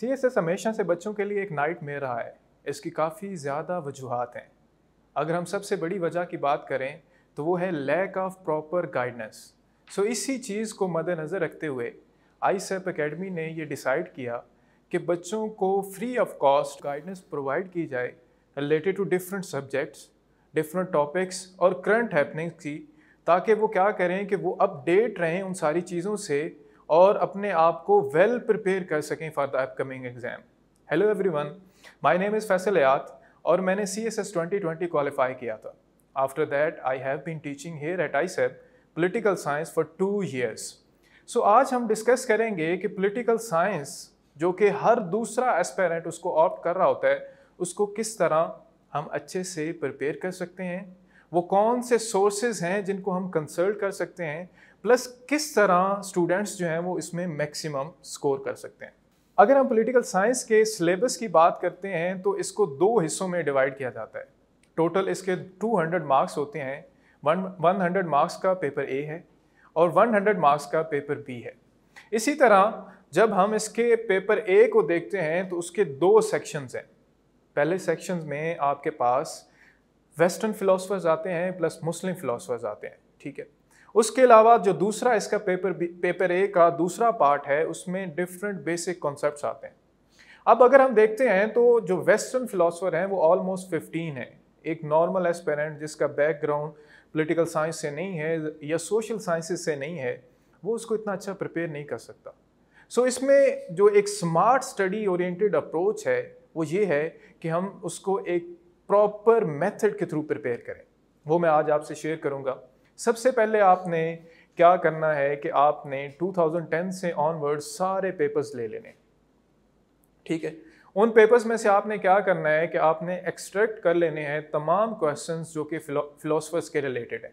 सी S S हमेशा से बच्चों के लिए एक नाइट में रहा है इसकी काफ़ी ज़्यादा वजूहत हैं अगर हम सबसे बड़ी वजह की बात करें तो वो है lack of proper guidance so इसी चीज़ को मद्नज़र रखते हुए आई सेप अकेडमी ने ये डिसाइड किया कि बच्चों को free of cost guidance provide की जाए related to different subjects different topics और करंट हैपनिंग्स की ताकि वो क्या करें कि वो अपडेट रहें उन सारी चीज़ों से और अपने आप को वेल प्रिपेयर कर सकें for the upcoming exam hello everyone my name is Faisal Hayat और मैंने C S S twenty twenty qualify किया था after that I have been teaching here at I सेब political science for two years so आज हम discuss करेंगे कि political science जो कि हर दूसरा एस्पेरेंट उसको ऑप्ट कर रहा होता है उसको किस तरह हम अच्छे से प्रिपेयर कर सकते हैं वो कौन से सोर्सेज हैं जिनको हम कंसल्ट कर सकते हैं प्लस किस तरह स्टूडेंट्स जो हैं वो इसमें मैक्सिमम स्कोर कर सकते हैं अगर हम पॉलिटिकल साइंस के सिलेबस की बात करते हैं तो इसको दो हिस्सों में डिवाइड किया जाता है टोटल इसके 200 मार्क्स होते हैं वन हंड्रेड मार्क्स का पेपर ए है और 100 मार्क्स का पेपर बी है इसी तरह जब हम इसके पेपर ए को देखते हैं तो उसके दो सेक्शंस हैं पहले सेक्शंस में आपके पास वेस्टर्न फ़िलासफ़र्स आते हैं प्लस मुस्लिम फ़िलासफ़र्स आते हैं ठीक है उसके अलावा जो दूसरा इसका पेपर पेपर ए का दूसरा पार्ट है उसमें डिफरेंट बेसिक कॉन्सेप्ट आते हैं अब अगर हम देखते हैं तो जो वेस्टर्न फिलासफर हैं वो ऑलमोस्ट फिफ्टीन है एक नॉर्मल एस्पेरेंट जिसका बैकग्राउंड पॉलिटिकल साइंस से नहीं है या सोशल साइंसेस से नहीं है वो उसको इतना अच्छा प्रिपेयर नहीं कर सकता सो so, इसमें जो एक स्मार्ट स्टडी ओरिएंटेड अप्रोच है वो ये है कि हम उसको एक प्रॉपर मेथड के थ्रू प्रिपेयर करें वो मैं आज आपसे शेयर करूँगा सबसे पहले आपने क्या करना है कि आपने 2010 से ऑनवर्ड सारे पेपर्स ले लेने ठीक है उन पेपर्स में से आपने क्या करना है कि आपने एक्सट्रैक्ट कर लेने हैं तमाम क्वेश्चंस जो कि फिलोसफर्स के रिलेटेड हैं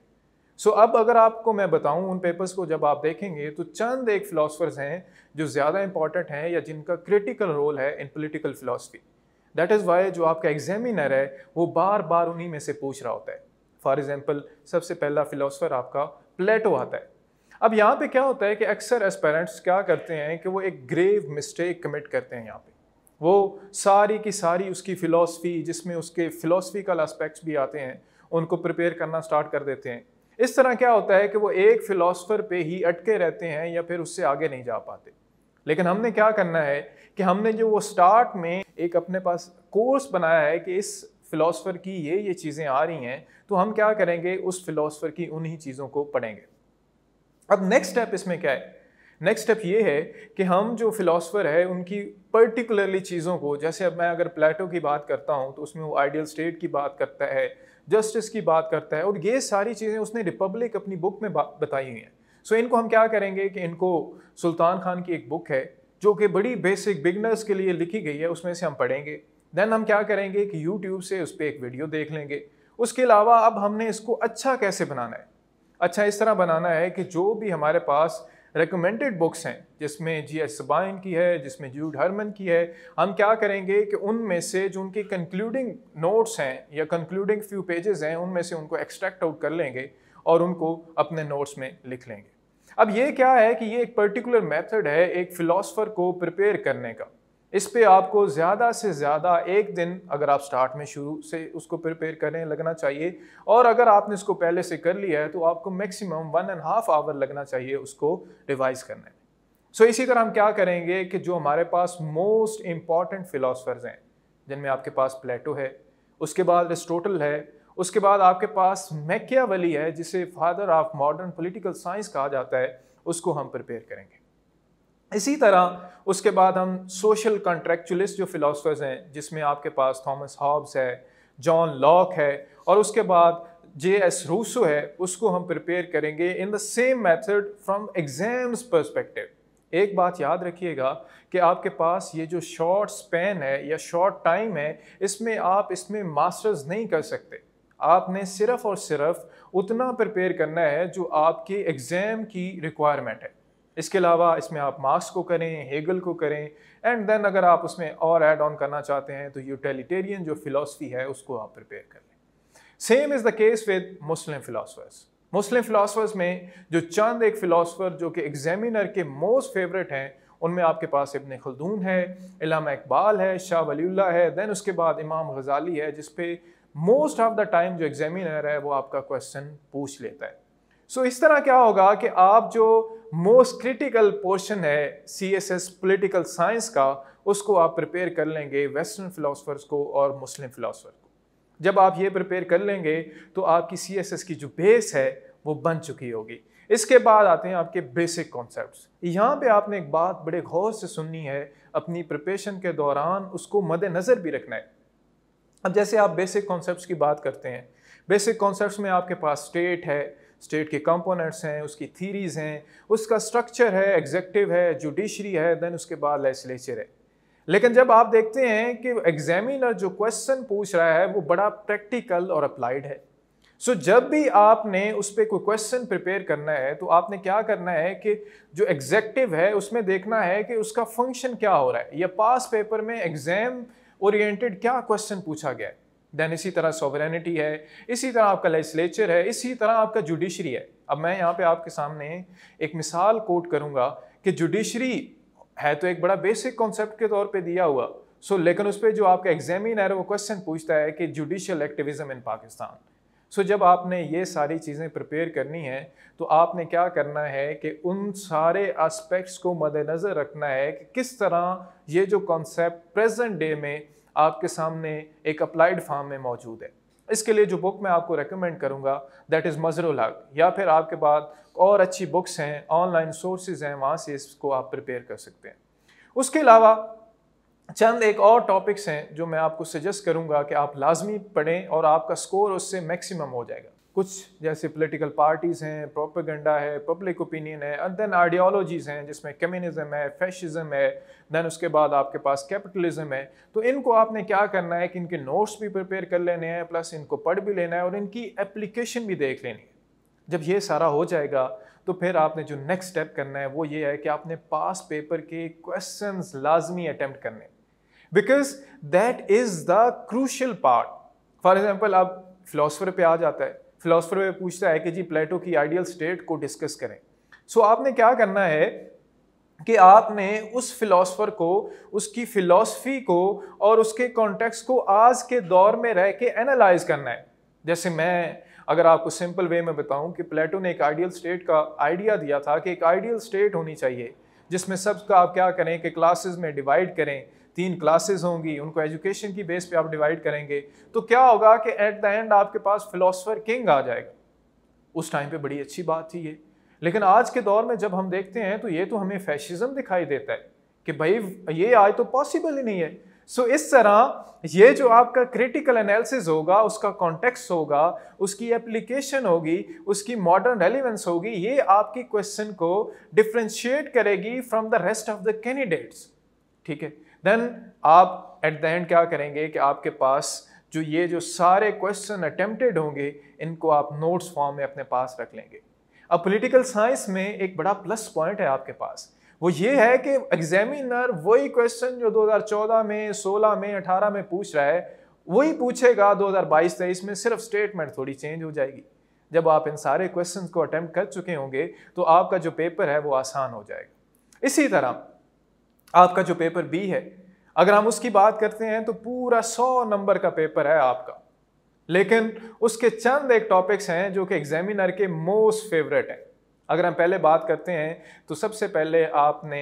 सो अब अगर आपको मैं बताऊं उन पेपर्स को जब आप देखेंगे तो चंद एक फ़िलासफ़र्स हैं जो ज़्यादा इंपॉर्टेंट हैं या जिनका क्रिटिकल रोल है in political philosophy that is why जो आपका एग्जामिनर है वो बार बार उन्हीं में से पूछ रहा होता है फॉर एग्जाम्पल सबसे पहला फ़िलासफ़र आपका प्लेटो आता है अब यहाँ पे क्या होता है कि अक्सर एस्पेरेंट्स क्या करते हैं कि वो एक ग्रेव मिस्टेक कमिट करते हैं यहाँ पे वो सारी की सारी उसकी फ़िलासफ़ी जिसमें उसके फ़िलासफ़िकल एस्पेक्ट्स भी आते हैं उनको प्रिपेयर करना स्टार्ट कर देते हैं इस तरह क्या होता है कि वो एक फ़िलासफ़र पे ही अटके रहते हैं या फिर उससे आगे नहीं जा पाते लेकिन हमने क्या करना है कि हमने जो वो स्टार्ट में एक अपने पास कोर्स बनाया है कि इस फ़िलासफ़र की ये ये चीज़ें आ रही हैं तो हम क्या करेंगे उस फ़िलासफ़र की उन्हीं चीज़ों को पढ़ेंगे अब नेक्स्ट स्टेप इसमें क्या है नेक्स्ट स्टेप ये है कि हम जो फ़िलासफ़र है उनकी पर्टिकुलरली चीज़ों को जैसे अब मैं अगर प्लेटो की बात करता हूँ तो उसमें वो आइडियल स्टेट की बात करता है जस्टिस की बात करता है और ये सारी चीज़ें उसने रिपब्लिक अपनी बुक में बताई हुई हैं सो इनको हम क्या करेंगे कि इनको सुल्तान खान की एक बुक है जो कि बड़ी बेसिक बिगनर्स के लिए लिखी गई है उसमें से हम पढ़ेंगे देन हम क्या करेंगे कि यूट्यूब से उस पर एक वीडियो देख लेंगे उसके अलावा अब हमने इसको अच्छा कैसे बनाना है अच्छा इस तरह बनाना है कि जो भी हमारे पास रिकमेंडेड बुक्स हैं जिसमें जी एस सबाइन की है जिसमें जू हरमन की है हम क्या करेंगे कि उनमें से जो उनकी कंक्लूडिंग नोट्स हैं या कंक्लूडिंग फ्यू पेजेस हैं उनमें से उनको एक्सट्रैक्ट आउट कर लेंगे और उनको अपने नोट्स में लिख लेंगे अब ये क्या है कि ये एक पर्टिकुलर मेथड है एक फ़िलासफ़र को प्रिपेयर करने का इस पे आपको ज़्यादा से ज़्यादा एक दिन अगर आप स्टार्ट में शुरू से उसको प्रिपेयर करें लगना चाहिए और अगर आपने इसको पहले से कर लिया है तो आपको maximum one and half hour लगना चाहिए उसको रिवाइज करने में सो so, इसी तरह हम क्या करेंगे कि जो हमारे पास मोस्ट इम्पॉर्टेंट फ़िलासफ़र्स हैं जिनमें आपके पास प्लेटो है उसके बाद एरिस्टोटल है उसके बाद आपके पास मैकियावली है जिसे father of modern political science कहा जाता है उसको हम प्रिपेयर करेंगे इसी तरह उसके बाद हम सोशल कॉन्ट्रेक्चुअलिस्ट जो फ़िलासफ़र्स हैं जिसमें आपके पास थॉमस हॉब्स है जॉन लॉक है और उसके बाद जे एस रूसो है उसको हम प्रिपेयर करेंगे in the same method from exams perspective एक बात याद रखिएगा कि आपके पास ये जो शॉर्ट स्पेन है या शॉर्ट टाइम है इसमें आप इसमें मास्टर्स नहीं कर सकते आपने सिर्फ और सिर्फ उतना प्रिपेयर करना है जो आपके एग्ज़ाम की रिक्वायरमेंट है इसके अलावा इसमें आप मार्क्स को करें हेगल को करें एंड देन अगर आप उसमें और ऐड ऑन करना चाहते हैं तो यूटिलिटेरियन जो फिलासफी है उसको आप प्रिपेयर कर लें same is the case with Muslim philosophers Muslim philosophers में जो चंद एक फ़िलासफ़र जो कि एग्जामिनर के मोस्ट फेवरेट हैं उनमें आपके पास इबन खलदून है इलामा इकबाल है शाह वलील्ला है दैन उसके बाद इमाम गजाली है जिसपे मोस्ट ऑफ द टाइम जो एग्जामिनर है वो आपका क्वेश्चन पूछ लेता है सो इस तरह क्या होगा कि आप जो मोस्ट क्रिटिकल पोर्शन है C S S political science का उसको आप प्रिपेयर कर लेंगे वेस्टर्न फिलासफर्स को और मुस्लिम फिलासफर को जब आप ये प्रिपेयर कर लेंगे तो आपकी सी एस एस की जो बेस है वो बन चुकी होगी इसके बाद आते हैं आपके बेसिक कॉन्सेप्ट यहाँ पे आपने एक बात बड़े गौर से सुननी है अपनी प्रिपेशन के दौरान उसको मद्देनज़र भी रखना है अब जैसे आप बेसिक कॉन्सेप्ट की बात करते हैं बेसिक कॉन्सेप्ट में आपके पास स्टेट है स्टेट के कंपोनेंट्स हैं उसकी थीरीज हैं उसका स्ट्रक्चर है एग्जेक्टिव है जुडिशरी है देन उसके बाद लेजिस्लेचर है लेकिन जब आप देखते हैं कि एग्जामिनर जो क्वेश्चन पूछ रहा है वो बड़ा प्रैक्टिकल और अप्लाइड है सो so, जब भी आपने उस पर कोई क्वेश्चन प्रिपेयर करना है तो आपने क्या करना है कि जो एग्जेक्टिव है उसमें देखना है कि उसका फंक्शन क्या हो रहा है या पास पेपर में एग्जाम ओरिएंटेड क्या क्वेश्चन पूछा गया है देन इसी तरह सॉवरेनिटी है इसी तरह आपका लेजिस्लेचर है इसी तरह आपका जुडिशरी है अब मैं यहाँ पे आपके सामने एक मिसाल कोट करूँगा कि जुडिशरी है तो एक बड़ा बेसिक कॉन्सेप्ट के तौर पे दिया हुआ सो so, लेकिन उस पर जो आपका एग्जामिनर वो क्वेश्चन पूछता है कि judicial activism in Pakistan so so, जब आपने ये सारी चीज़ें प्रिपेयर करनी है तो आपने क्या करना है कि उन सारे एस्पेक्ट्स को मद्देनज़र रखना है कि किस तरह ये जो कॉन्सेप्ट प्रेजेंट डे में आपके सामने एक अप्लाइड फार्म में मौजूद है इसके लिए जो बुक मैं आपको रेकमेंड करूँगा दैट इज़ मजरुल हक या फिर आपके बाद और अच्छी बुक्स हैं ऑनलाइन सोर्सेज हैं वहाँ से इसको आप प्रिपेयर कर सकते हैं उसके अलावा चंद एक और टॉपिक्स हैं जो मैं आपको सजेस्ट करूँगा कि आप लाजमी पढ़ें और आपका स्कोर उससे मैक्सिमम हो जाएगा कुछ जैसे पॉलिटिकल पार्टीज़ हैं प्रोपेगेंडा है पब्लिक ओपिनियन है एंड देन आइडियोलॉजीज़ हैं जिसमें कम्युनिज्म है फैशिज़म है देन उसके बाद आपके पास कैपिटलिज्म है तो इनको आपने क्या करना है कि इनके नोट्स भी प्रिपेयर कर लेने हैं प्लस इनको पढ़ भी लेना है और इनकी एप्लीकेशन भी देख लेनी है जब ये सारा हो जाएगा तो फिर आपने जो नेक्स्ट स्टेप करना है वो ये है कि आपने पास पेपर के क्वेश्चन लाजमी अटैम्प्ट करने because that is the crucial part for example आप फिलोसफर पे आ जाता है फिलोसफर में पूछता है कि जी प्लेटो की आइडियल स्टेट को डिस्कस करें सो आपने क्या करना है कि आपने उस फिलोसफर को उसकी फिलासफ़ी को और उसके कॉन्टेक्स्ट को आज के दौर में रह के एनालाइज करना है जैसे मैं अगर आपको सिंपल वे में बताऊं कि प्लेटो ने एक आइडियल स्टेट का आइडिया दिया था कि एक आइडियल स्टेट होनी चाहिए जिसमें सबका आप क्या करें कि क्लासेस में डिवाइड करें तीन क्लासेस होंगी उनको एजुकेशन की बेस पे आप डिवाइड करेंगे तो क्या होगा कि एट द एंड आपके पास फिलोसफर किंग आ जाएगा उस टाइम पे बड़ी अच्छी बात थी ये लेकिन आज के दौर में जब हम देखते हैं तो ये तो हमें फैशिज़म दिखाई देता है कि भाई ये आज तो पॉसिबल ही नहीं है सो so, इस तरह ये जो आपका क्रिटिकल एनालिसिस होगा उसका कॉन्टेक्स्ट होगा उसकी एप्लीकेशन होगी उसकी मॉडर्न रेलिवेंस होगी ये आपकी क्वेश्चन को डिफ्रेंशिएट करेगी from the rest of the candidates ठीक है देन आप एट द एंड क्या करेंगे कि आपके पास जो ये जो सारे क्वेश्चन अटेम्प्टेड होंगे इनको आप नोट्स फॉर्म में अपने पास रख लेंगे अब पोलिटिकल साइंस में एक बड़ा प्लस पॉइंट है आपके पास वो ये है कि एग्जामिनर वही क्वेश्चन जो 2014 में 16 में 18 में पूछ रहा है वही पूछेगा 2022 हज़ार में सिर्फ स्टेटमेंट थोड़ी चेंज हो जाएगी जब आप इन सारे क्वेश्चन को अटैम्प्ट कर चुके होंगे तो आपका जो पेपर है वो आसान हो जाएगा इसी तरह आपका जो पेपर बी है अगर हम उसकी बात करते हैं तो पूरा सौ नंबर का पेपर है आपका लेकिन उसके चंद एक टॉपिक्स हैं जो कि एग्जामिनर के मोस्ट फेवरेट हैं अगर हम पहले बात करते हैं तो सबसे पहले आपने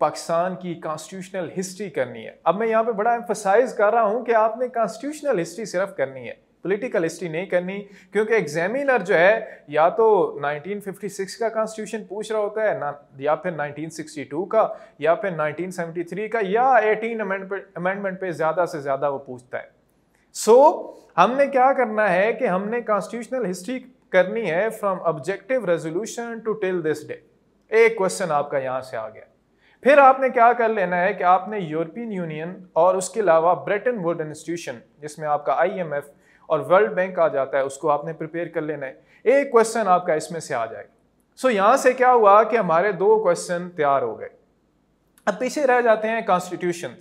पाकिस्तान की कॉन्स्टिट्यूशनल हिस्ट्री करनी है अब मैं यहाँ पे बड़ा एम्फोसाइज कर रहा हूँ कि आपने कॉन्स्टिट्यूशनल हिस्ट्री सिर्फ करनी है पॉलिटिकल हिस्ट्री नहीं करनी क्योंकि एग्जामिनर जो है या तो 1956 का कॉन्स्टिट्यूशन पूछ रहा होता है ना या फिर 1962 का या फिर 1973 का या 18 अमेंडमेंट पे ज़्यादा से ज़्यादा वो पूछता है सो so, हमने क्या करना है कि हमने कॉन्स्टिट्यूशनल हिस्ट्री करनी है from objective resolution to till this day एक क्वेश्चन आपका यहां से आ गया फिर आपने क्या कर लेना है कि आपने यूरोपियन यूनियन और उसके अलावा ब्रिटेन वुड इंस्टीट्यूशन जिसमें आपका आईएमएफ और वर्ल्ड बैंक आ जाता है उसको आपने प्रिपेयर कर लेना है एक क्वेश्चन आपका इसमें से आ जाएगा सो so, यहां से क्या हुआ कि हमारे दो क्वेश्चन तैयार हो गए अब पीछे रह जाते हैं कॉन्स्टिट्यूशन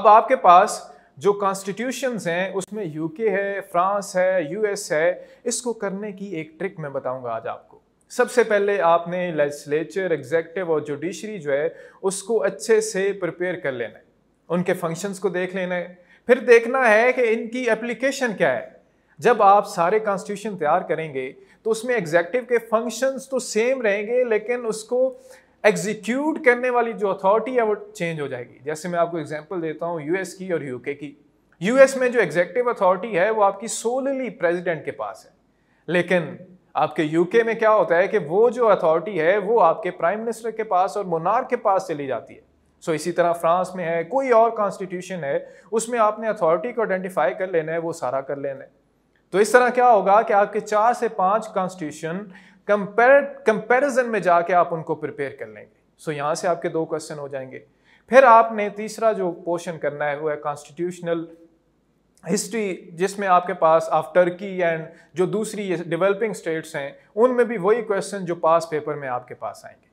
अब आपके पास जो कॉन्स्टिट्यूशंस हैं उसमें यूके है फ्रांस है यूएस है इसको करने की एक ट्रिक मैं बताऊंगा आज आपको सबसे पहले आपने लेजिस्लेचर एग्जेक्टिव और जुडिशरी जो है उसको अच्छे से प्रिपेयर कर लेना है उनके फंक्शंस को देख लेना है फिर देखना है कि इनकी एप्लीकेशन क्या है जब आप सारे कॉन्स्टिट्यूशन तैयार करेंगे तो उसमें एग्जेक्टिव के फंक्शंस तो सेम रहेंगे लेकिन उसको एग्जीक्यूट करने वाली जो अथॉरिटी है वो चेंज हो जाएगी जैसे मैं आपको एग्जाम्पल देता हूँ यूएस की और यूके की यूएस में जो एग्जेक्टिव अथॉरिटी है वो आपकी सोलली प्रेजिडेंट के पास है लेकिन आपके यूके में क्या होता है कि वो जो अथॉरिटी है वो आपके प्राइम मिनिस्टर के पास और मोनार के पास चली जाती है सो so, इसी तरह फ्रांस में है कोई और कॉन्स्टिट्यूशन है उसमें आपने अथॉरिटी को आइडेंटिफाई कर लेना है वो सारा कर लेना है तो इस तरह क्या होगा कि आपके चार से पांच कॉन्स्टिट्यूशन कंपेर कंपेरिजन में जाके आप उनको प्रिपेयर कर लेंगे सो so, यहाँ से आपके दो क्वेश्चन हो जाएंगे फिर आपने तीसरा जो पोर्शन करना है वो है कॉन्स्टिट्यूशनल हिस्ट्री जिसमें आपके पास आप टर्की एंड जो दूसरी डेवलपिंग स्टेट्स हैं उनमें भी वही क्वेश्चन जो पास पेपर में आपके पास आएंगे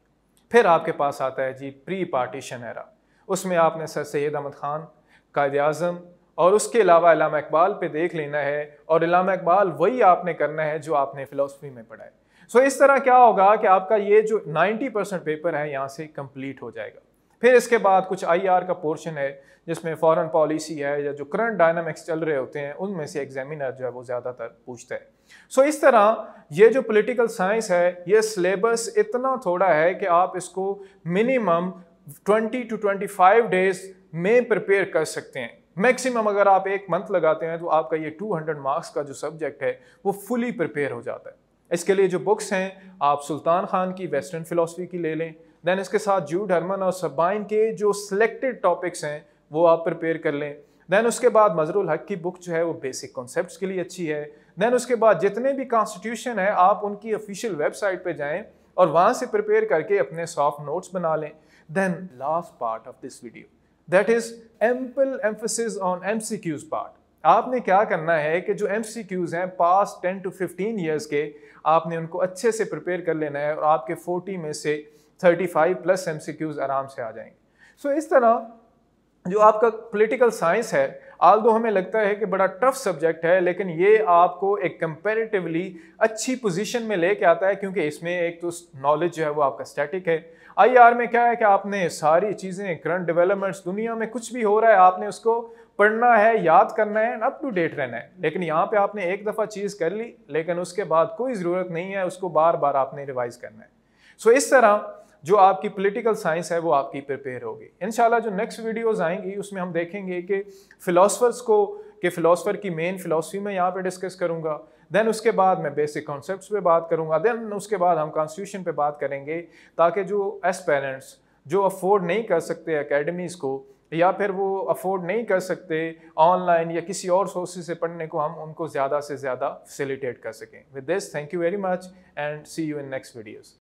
फिर आपके पास आता है जी प्री पार्टीशन एरा उसमें आपने सर सैद अहमद ख़ान कायद अजम और उसके अलावा इलामा इकबाल पे देख लेना है और इलामा इकबाल वही आपने करना है जो आपने फ़िलासफ़ी में पढ़ा है सो so, इस तरह क्या होगा कि आपका ये जो 90 परसेंट पेपर है यहाँ से कंप्लीट हो जाएगा फिर इसके बाद कुछ आईआर e का पोर्शन है जिसमें फॉरेन पॉलिसी है या जो करंट डायनामिक्स चल रहे होते हैं उनमें से एग्जामिनर जो है वो ज़्यादातर पूछता है सो so, इस तरह ये जो पॉलिटिकल साइंस है ये सिलेबस इतना थोड़ा है कि आप इसको मिनिमम 20 टू 25 डेज में प्रिपेयर कर सकते हैं मैक्सिमम अगर आप एक मंथ लगाते हैं तो आपका ये 200 मार्क्स का जो सब्जेक्ट है वो फुली प्रिपेयर हो जाता है इसके लिए जो बुक्स हैं आप सुल्तान खान की वेस्टर्न फ़िलासफ़ी की ले लें दैन इसके साथ जूड हरमन और सब्बाइन के जो सिलेक्टेड टॉपिक्स हैं वो आप प्रिपेयर कर लें दैन उसके बाद मजरुल हक की बुक जो है वो बेसिक कॉन्सेप्ट के लिए अच्छी है दैन उसके बाद जितने भी कॉन्स्टिट्यूशन है आप उनकी ऑफिशियल वेबसाइट पर जाएँ और वहाँ से प्रिपेयर करके अपने सॉफ्ट नोट्स बना लें then last part of this video that is ample emphasis on M C Qs part आपने क्या करना है कि जो एम हैं पास 10 टू 15 ईयर्स के आपने उनको अच्छे से प्रिपेयर कर लेना है और आपके 40 में से 35 प्लस एम आराम से आ जाएंगे सो so, इस तरह जो आपका पॉलिटिकल साइंस है आल दो हमें लगता है कि बड़ा टफ सब्जेक्ट है लेकिन ये आपको एक कंपेरेटिवली अच्छी पोजीशन में लेके आता है क्योंकि इसमें एक तो नॉलेज जो है वो आपका स्टैटिक है आईआर में क्या है कि आपने सारी चीज़ें करंट डेवलपमेंट्स दुनिया में कुछ भी हो रहा है आपने उसको पढ़ना है याद करना है अप टू डेट रहना है लेकिन यहाँ पे आपने एक दफ़ा चीज़ कर ली लेकिन उसके बाद कोई ज़रूरत नहीं है उसको बार बार आपने रिवाइज करना है सो so, इस तरह जो आपकी पॉलिटिकल साइंस है वो आपकी प्रिपेयर होगी इन जो नेक्स्ट वीडियोज़ आएंगी उसमें हम देखेंगे कि फ़िलासफ़र्स को कि फ़िलासफ़र की मेन फ़िलासफ़ी में यहाँ पर डिस्कस करूँगा देन उसके बाद मैं बेसिक कॉन्सेप्ट पे बात करूँगा देन उसके बाद हम कॉन्स्टिट्यूशन पर बात करेंगे ताकि जो एस पेरेंट्स जो अफोर्ड नहीं कर सकते अकेडमीज़ को या फिर वो अफोर्ड नहीं कर सकते ऑनलाइन या किसी और सोर्सेज से पढ़ने को हम उनको ज़्यादा से ज़्यादा फैसिलिटेट कर सकें with this thank you very much and see you in next videos